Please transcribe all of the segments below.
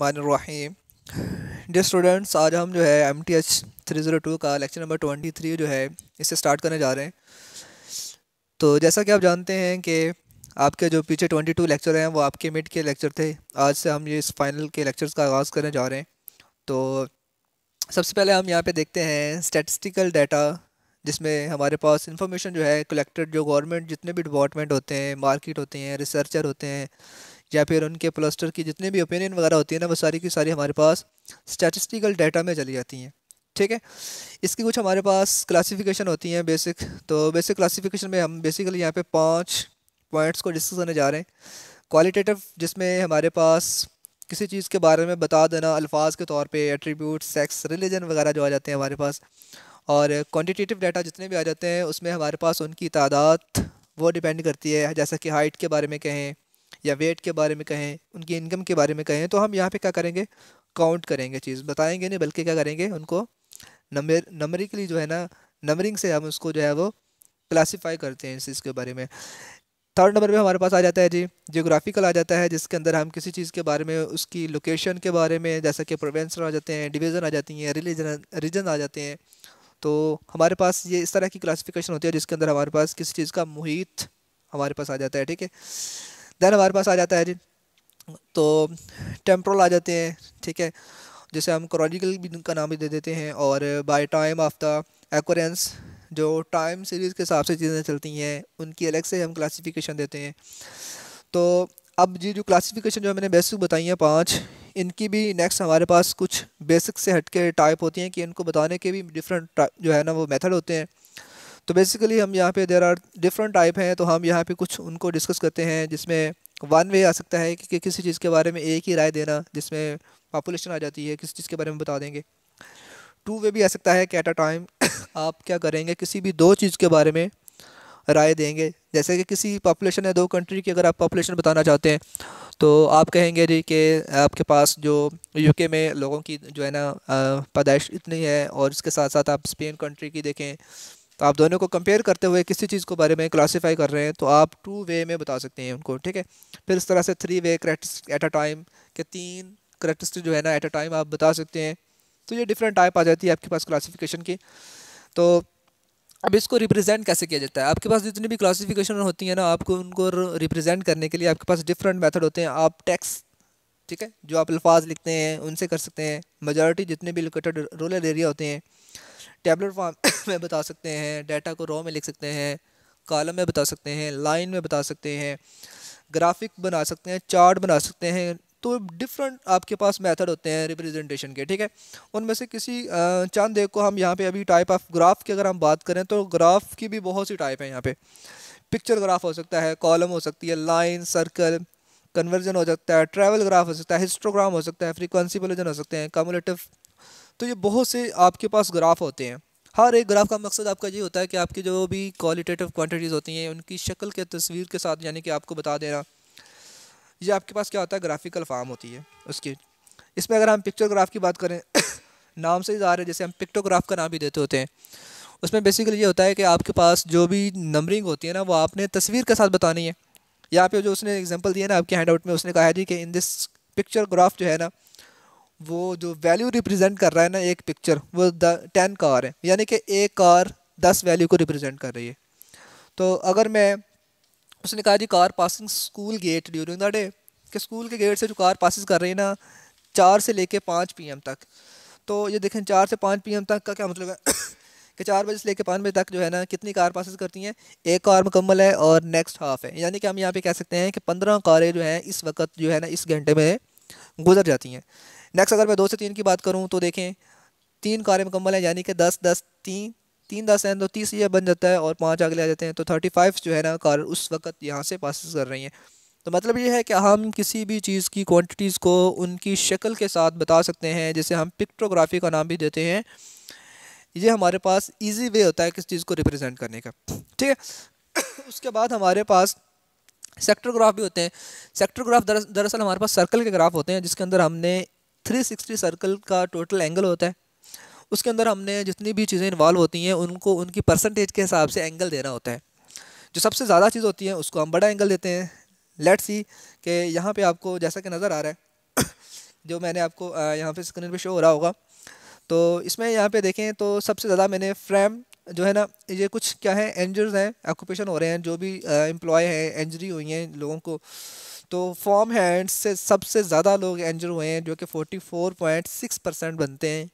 रहीम day students आज हम जो है M T H three zero two का लेक्चर नंबर ट्वेंटी थ्री जो है इसे स्टार्ट करने जा रहे हैं तो जैसा कि आप जानते हैं कि आपके जो पीछे ट्वेंटी टू लेक्चर हैं वो आपके मिड के लेक्चर थे आज से हम ये इस फाइनल के लेक्चर्स का आगाज़ करने जा रहे हैं तो सबसे पहले हम यहाँ पे देखते हैं स्टेटिस्टिकल डाटा जिसमें हमारे पास इन्फॉर्मेशन जो है कलेक्टेड जो गवर्नमेंट जितने भी डिपार्टमेंट होते हैं मार्केट होते हैं रिसर्चर होते हैं या फिर उनके प्लस्टर की जितने भी ओपिनियन वगैरह होती है ना वो सारी की सारी हमारे पास स्टैटिस्टिकल डाटा में चली जाती हैं ठीक है इसकी कुछ हमारे पास क्लासिफिकेशन होती हैं बेसिक तो बेसिक क्लासिफिकेशन में हम बेसिकली यहाँ पे पांच पॉइंट्स को डिस्कस करने जा रहे हैं क्वालिटेटिव जिसमें हमारे पास किसी चीज़ के बारे में बता देना अल्फाज के तौर पर एट्रीब्यूट सेक्स रिलीजन वगैरह जो आ जाते हैं हमारे पास और क्वान्टिटेटिव डाटा जितने भी आ जाते हैं उसमें हमारे पास उनकी तादाद वो डिपेंड करती है जैसा कि हाइट के बारे में कहें या वेट के बारे में कहें उनकी इनकम के बारे में कहें तो हम यहाँ पे क्या करेंगे काउंट करेंगे चीज़ बताएंगे नहीं बल्कि क्या करेंगे उनको नंबर नंबरिकली जो है ना नंबरिंग से हम उसको जो है वो क्लासीफाई करते हैं इस चीज़ के बारे में थर्ड नंबर पे हमारे पास आ जाता है जी जियोग्राफिकल आ जाता है जिसके अंदर हम किसी चीज़ के बारे में उसकी लोकेशन के बारे में जैसा कि प्रोवेंस आ जाते हैं डिवीज़न आ जाती हैं रिलीजन रीजन आ जाते हैं तो हमारे पास ये इस तरह की क्लासिफिकेशन होती है जिसके अंदर हमारे पास किसी चीज़ का मुहित हमारे पास आ जाता है ठीक है देन हमारे पास आ जाता है जी तो टेम्प्रोल आ जाते हैं ठीक है जैसे हम क्रॉनिकल भी का नाम भी दे देते हैं और by time of the occurrence जो टाइम सीरीज़ के हिसाब से चीज़ें चलती हैं उनकी अलग से हम क्लासिफिकेशन देते हैं तो अब जी जो क्लासिफिकेशन जो मैंने बेसिक बताई हैं पाँच इनकी भी नेक्स्ट हमारे पास कुछ बेसिक से हट के टाइप होती हैं कि इनको बताने के भी डिफरेंट जो है ना वो मेथड होते हैं तो बेसिकली हम यहाँ पे देर आर डिफरेंट टाइप हैं तो हम यहाँ पे कुछ उनको डिस्कस करते हैं जिसमें वन वे आ सकता है कि, कि किसी चीज़ के बारे में एक ही राय देना जिसमें पॉपुलेशन आ जाती है किसी चीज़ के बारे में बता देंगे टू वे भी आ सकता है कि एट अ टाइम आप क्या करेंगे किसी भी दो चीज़ के बारे में राय देंगे जैसे कि किसी पॉपुलेशन या दो कंट्री की अगर आप पॉपुलेशन बताना चाहते हैं तो आप कहेंगे जी कि आपके पास जो यूके में लोगों की जो है ना पैदाइश इतनी है और इसके साथ साथ आप स्पेन कंट्री की देखें तो आप दोनों को कंपेयर करते हुए किसी चीज़ को बारे में क्लासीफाई कर रहे हैं तो आप टू वे में बता सकते हैं उनको ठीक है फिर इस तरह से three way correct at a time के तीन करेक्टरिस्टिक जो है ना एट अ टाइम आप बता सकते हैं तो ये डिफरेंट टाइप आ जाती है आपके पास क्लासीफिकेशन की तो अब इसको रिप्रेजेंट कैसे किया जाता है आपके पास जितनी भी क्लासिफिकेशन होती है ना आपको उनको रिप्रेजेंट करने के लिए आपके पास डिफरेंट मेथड होते हैं आप टैक्स ठीक है जो आप अल्फाज लिखते हैं उनसे कर सकते हैं मेजॉरिटी जितने भी लोकेटेड रूरल एरिया होते हैं टेबलेट फॉर्म में बता सकते हैं डाटा को रॉ में लिख सकते हैं कॉलम में बता सकते हैं लाइन में बता सकते हैं ग्राफिक बना सकते हैं चार्ट बना सकते हैं तो डिफरेंट आपके पास मेथड होते हैं रिप्रेजेंटेशन के ठीक है उनमें से किसी चांद देख को हम यहाँ पे अभी टाइप ऑफ ग्राफ की अगर हम बात करें तो ग्राफ की भी बहुत सी टाइप है यहाँ पे पिक्चर ग्राफ हो सकता है कॉलम हो सकती है लाइन सर्कल कन्वर्जन हो सकता है ट्रैवल ग्राफ हो सकता है हिस्टोग्राम हो सकता है फ्रीक्वेंसी पोलिजन हो सकते हैं कम्युलेटिव तो ये बहुत से आपके पास ग्राफ होते हैं हर एक ग्राफ का मकसद आपका ये होता है कि आपकी जो भी क्वालिटेटिव क्वान्टिटीज़ होती हैं उनकी शक्ल के तस्वीर के साथ यानी कि आपको बता देना ये आपके पास क्या होता है ग्राफिकल फार्म होती है उसकी इसमें अगर हम पिक्चर ग्राफ की बात करें नाम से ही रहे हैं जैसे हम पिक्टोग्राफ का नाम भी देते होते हैं उसमें बेसिकली ये होता है कि आपके पास जो भी नंबरिंग होती है ना वो आपने तस्वीर के साथ बतानी है यहाँ पे जो उसने एग्जांपल दिया ना आपके हैंड आउट में उसने कहा है जी कि इन दिस पिक्चर ग्राफ जो है ना वो जो वैल्यू रिप्रेजेंट कर रहा है ना एक पिक्चर वो द टेन कार है यानी कि एक कार दस वैल्यू को रिप्रेजेंट कर रही है तो अगर मैं उसने कहा जी car passing school gate during the day कि स्कूल के गेट से जो कार पासिस कर रही है ना चार से लेके पाँच पी तक तो ये देखें चार से पाँच पी तक का क्या मतलब है कि चार बजे से लेकर पाँच बजे तक जो है ना कितनी कार पासिस करती हैं एक कार मुकम्मल है और नेक्स्ट हाफ है यानी कि हम यहाँ पे कह सकते हैं कि पंद्रह कारें जो हैं इस वक्त जो है ना इस घंटे में गुजर जाती हैं नेक्स्ट अगर मैं दो से तीन की बात करूँ तो देखें तीन कार्य मुकम्मल हैं यानी कि दस दस तीन तीन दस हैं तो तीस ये बन जाता है और पाँच अगले आ जाते हैं तो थर्टी फाइव जो है ना कार उस वक्त यहाँ से पासिस कर रही हैं तो मतलब ये है कि हम किसी भी चीज़ की क्वांटिटीज़ को उनकी शक्ल के साथ बता सकते हैं जैसे हम पिक्टोग्राफी का नाम भी देते हैं ये हमारे पास इजी वे होता है किस चीज़ को रिप्रेजेंट करने का ठीक है उसके बाद हमारे पास सेक्टर ग्राफ भी होते हैं सेक्टर ग्राफ दरअसल हमारे पास सर्कल के ग्राफ होते हैं जिसके अंदर हमने 360 सर्कल का टोटल एंगल होता है उसके अंदर हमने जितनी भी चीज़ें इन्वॉल्व होती हैं उनको उनकी परसेंटेज के हिसाब से एंगल देना होता है जो सबसे ज़्यादा चीज़ होती है उसको हम बड़ा एंगल देते हैं लेट सी कि यहाँ पे आपको जैसा कि नज़र आ रहा है जो मैंने आपको यहाँ पे स्क्रीन पे शो हो रहा होगा तो इसमें यहाँ पे देखें तो सबसे ज़्यादा मैंने फ्रेम जो है ना ये कुछ क्या है एंजर्स हैं ऑक्यूपेशन हो रहे हैं जो भी एम्प्लॉय हैं एंजरी हुई हैं लोगों को तो फॉर्म हैंड्स से सबसे ज़्यादा लोग एंजर हुए हैं जो कि 44.6 परसेंट बनते हैं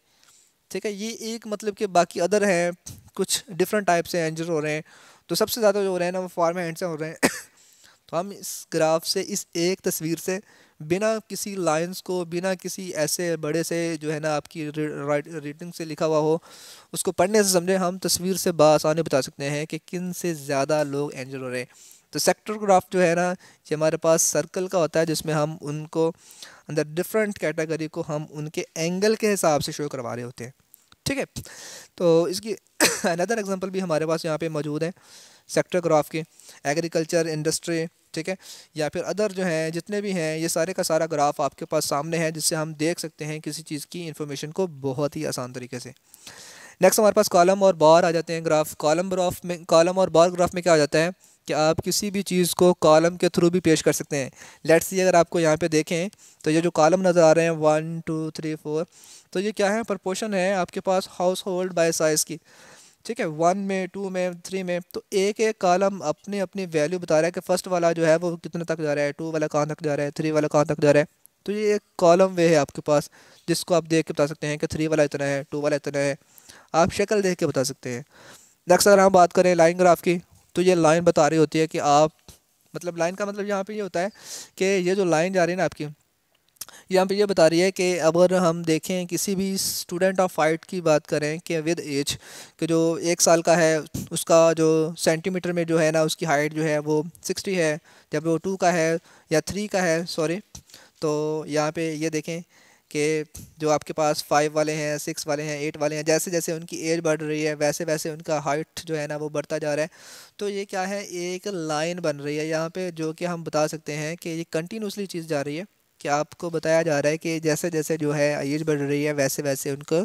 ठीक है ये एक मतलब कि बाकी अदर हैं कुछ डिफरेंट टाइप से एंजर हो रहे हैं तो सबसे ज़्यादा जो हो रहे हैं ना वो फॉर्म हैंड से हो रहे हैं तो हम इस ग्राफ से इस एक तस्वीर से बिना किसी लाइंस को बिना किसी ऐसे बड़े से जो है ना आपकी रीडिंग से लिखा हुआ हो उसको पढ़ने से समझें हम तस्वीर से बासानी बता सकते हैं कि किन से ज़्यादा लोग एंजर हो रहे हैं तो सेक्टर ग्राफ जो है ना ये हमारे पास सर्कल का होता है जिसमें हम उनको अंदर डिफरेंट कैटेगरी को हम उनके एंगल के हिसाब से शो करवा रहे होते हैं ठीक है तो इसकी अनदर एग्जांपल भी हमारे पास यहाँ पे मौजूद है सेक्टर ग्राफ के एग्रीकल्चर इंडस्ट्री ठीक है या फिर अदर जो हैं जितने भी हैं ये सारे का सारा ग्राफ आपके पास सामने है जिससे हम देख सकते हैं किसी चीज़ की इन्फॉर्मेशन को बहुत ही आसान तरीके से नेक्स्ट हमारे पास कॉलम और बार आ जाते हैं ग्राफ कॉलम ग्राफ में कॉलम और बार ग्राफ में क्या आ जाता है कि आप किसी भी चीज़ को कॉलम के थ्रू भी पेश कर सकते हैं लेट्स सी अगर आपको यहाँ पे देखें तो ये जो कॉलम नज़र आ रहे हैं वन टू थ्री फोर तो ये क्या है प्रपोशन है आपके पास हाउस होल्ड बाई साइज़ की ठीक है वन में टू में थ्री में तो एक एक कॉलम अपनी अपनी वैल्यू बता रहा है कि फ़र्स्ट वाला जो है वो कितने तक जा रहा है टू वाला कहाँ तक जा रहा है थ्री वाला कहाँ तक जा रहा है तो ये एक कॉलम वे है आपके पास जिसको आप देख के बता सकते हैं कि थ्री वाला इतना है टू वाला इतना है आप शक्ल देख के बता सकते हैं नेक्स्ट अगर हम बात करें लाइन ग्राफ की तो ये लाइन बता रही होती है कि आप मतलब लाइन का मतलब यहाँ पे ये होता है कि ये जो लाइन जा रही है ना आपकी यहाँ पे ये बता रही है कि अगर हम देखें किसी भी स्टूडेंट ऑफ आर्ट की बात करें कि विद एज कि जो एक साल का है उसका जो सेंटीमीटर में जो है ना उसकी हाइट जो है वो सिक्सटी है जब वो टू का है या थ्री का है सॉरी तो यहाँ पे ये देखें कि जो आपके पास फाइव वाले हैं सिक्स वाले हैं एट वाले हैं जैसे जैसे उनकी एज बढ़ रही है वैसे वैसे उनका हाइट जो है ना वो बढ़ता जा रहा है तो ये क्या है एक लाइन बन रही है यहाँ पे जो कि हम बता सकते हैं कि ये कंटिन्यूसली चीज़ जा रही है कि आपको बताया जा रहा है कि जैसे जैसे जो है एज बढ़ रही है वैसे वैसे उनको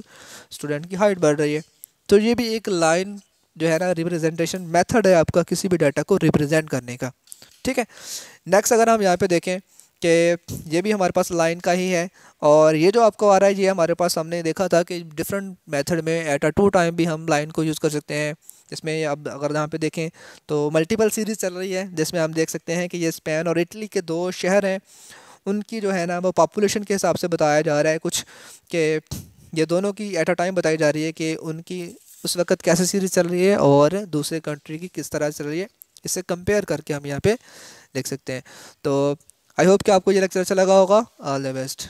स्टूडेंट की हाइट बढ़ रही है तो ये भी एक लाइन जो है ना रिप्रजेंटेशन मेथड है आपका किसी भी डाटा को रिप्रजेंट करने का ठीक है नेक्स्ट अगर हम यहाँ पर देखें कि ये भी हमारे पास लाइन का ही है और ये जो आपको आ रहा है ये हमारे पास हमने देखा था कि डिफरेंट मेथड में एट अ टू टाइम भी हम लाइन को यूज़ कर सकते हैं इसमें अब अगर यहाँ पे देखें तो मल्टीपल सीरीज़ चल रही है जिसमें हम देख सकते हैं कि ये स्पेन और इटली के दो शहर हैं उनकी जो है ना वो पॉपुलेशन के हिसाब से बताया जा रहा है कुछ कि ये दोनों की एट अ टाइम बताई जा रही है कि उनकी उस वक्त कैसे सीरीज़ चल रही है और दूसरे कंट्री की किस तरह चल रही है इसे कंपेयर करके हम यहाँ पे देख सकते हैं तो आई होप कि आपको ये लेक्चर अच्छा लगा होगा ऑल द बेस्ट